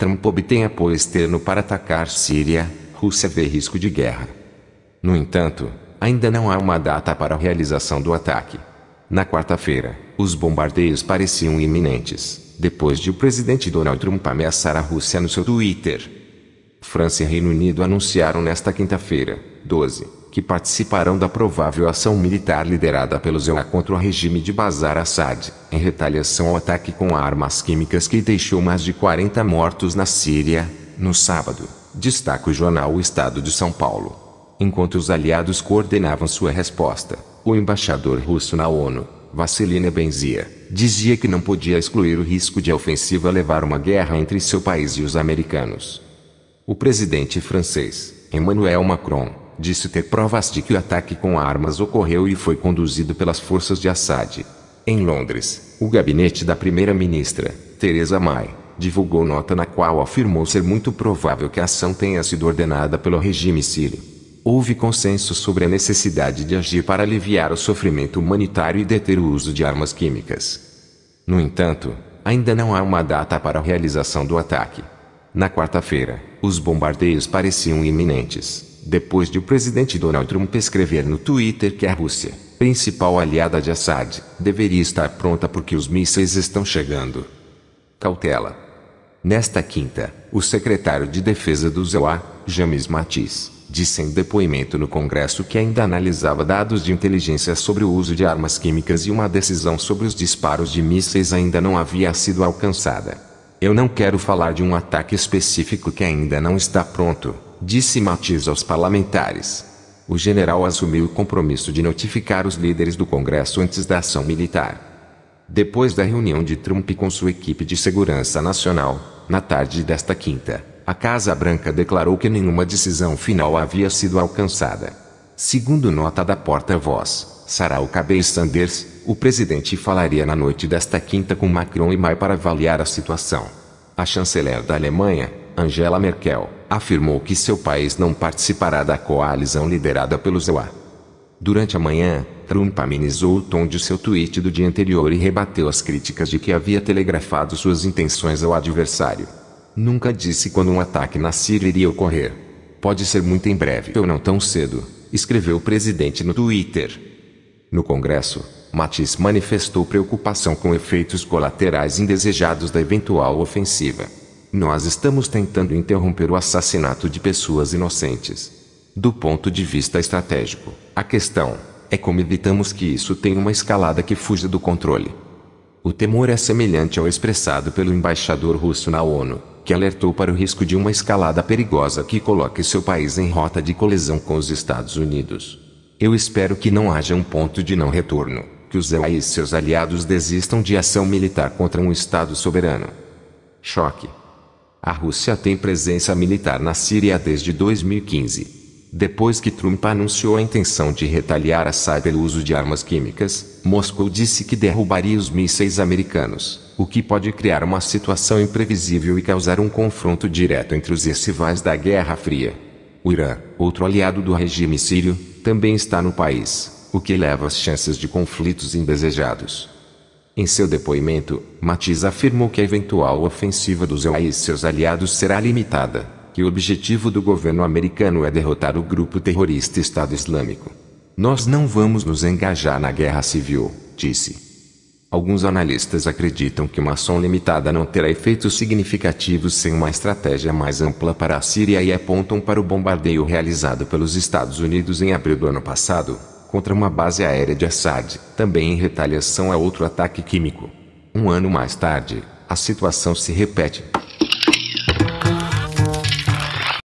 Trump obtém apoio externo para atacar Síria, Rússia vê risco de guerra. No entanto, ainda não há uma data para a realização do ataque. Na quarta-feira, os bombardeios pareciam iminentes, depois de o presidente Donald Trump ameaçar a Rússia no seu Twitter. França e Reino Unido anunciaram nesta quinta-feira, 12, que participarão da provável ação militar liderada pelo EUA contra o regime de Bashar Assad, em retaliação ao ataque com armas químicas que deixou mais de 40 mortos na Síria, no sábado, destaca o jornal O Estado de São Paulo. Enquanto os aliados coordenavam sua resposta, o embaixador russo na ONU, Vassilina Benzia, dizia que não podia excluir o risco de a ofensiva levar uma guerra entre seu país e os americanos. O presidente francês, Emmanuel Macron, disse ter provas de que o ataque com armas ocorreu e foi conduzido pelas forças de Assad. Em Londres, o gabinete da primeira-ministra, Theresa May, divulgou nota na qual afirmou ser muito provável que a ação tenha sido ordenada pelo regime sírio. Houve consenso sobre a necessidade de agir para aliviar o sofrimento humanitário e deter o uso de armas químicas. No entanto, ainda não há uma data para a realização do ataque. Na quarta-feira, os bombardeios pareciam iminentes depois de o presidente Donald Trump escrever no Twitter que a Rússia, principal aliada de Assad, deveria estar pronta porque os mísseis estão chegando. Cautela. Nesta quinta, o secretário de Defesa do ZEUA, James Mattis, disse em depoimento no Congresso que ainda analisava dados de inteligência sobre o uso de armas químicas e uma decisão sobre os disparos de mísseis ainda não havia sido alcançada. Eu não quero falar de um ataque específico que ainda não está pronto, disse Matiz aos parlamentares. O general assumiu o compromisso de notificar os líderes do Congresso antes da ação militar. Depois da reunião de Trump com sua equipe de segurança nacional, na tarde desta quinta, a Casa Branca declarou que nenhuma decisão final havia sido alcançada. Segundo nota da porta-voz, Sarah Huckabee Sanders, o presidente falaria na noite desta quinta com Macron e May para avaliar a situação. A chanceler da Alemanha, Angela Merkel, afirmou que seu país não participará da coalizão liderada pelo ZEWA. Durante a manhã, Trump amenizou o tom de seu tweet do dia anterior e rebateu as críticas de que havia telegrafado suas intenções ao adversário. Nunca disse quando um ataque na Síria iria ocorrer. Pode ser muito em breve ou não tão cedo, escreveu o presidente no Twitter. No Congresso, Mattis manifestou preocupação com efeitos colaterais indesejados da eventual ofensiva nós estamos tentando interromper o assassinato de pessoas inocentes. Do ponto de vista estratégico, a questão é como evitamos que isso tenha uma escalada que fuja do controle. O temor é semelhante ao expressado pelo embaixador russo na ONU, que alertou para o risco de uma escalada perigosa que coloque seu país em rota de colisão com os Estados Unidos. Eu espero que não haja um ponto de não retorno, que os EUA e seus aliados desistam de ação militar contra um Estado soberano. Choque. A Rússia tem presença militar na Síria desde 2015. Depois que Trump anunciou a intenção de retaliar Assad pelo uso de armas químicas, Moscou disse que derrubaria os mísseis americanos, o que pode criar uma situação imprevisível e causar um confronto direto entre os rivais da Guerra Fria. O Irã, outro aliado do regime sírio, também está no país, o que eleva as chances de conflitos indesejados. Em seu depoimento, Matiz afirmou que a eventual ofensiva dos EUA e seus aliados será limitada, que o objetivo do governo americano é derrotar o grupo terrorista Estado Islâmico. Nós não vamos nos engajar na guerra civil, disse. Alguns analistas acreditam que uma ação limitada não terá efeitos significativos sem uma estratégia mais ampla para a Síria e apontam para o bombardeio realizado pelos Estados Unidos em abril do ano passado, contra uma base aérea de Assad, também em retaliação a outro ataque químico. Um ano mais tarde, a situação se repete.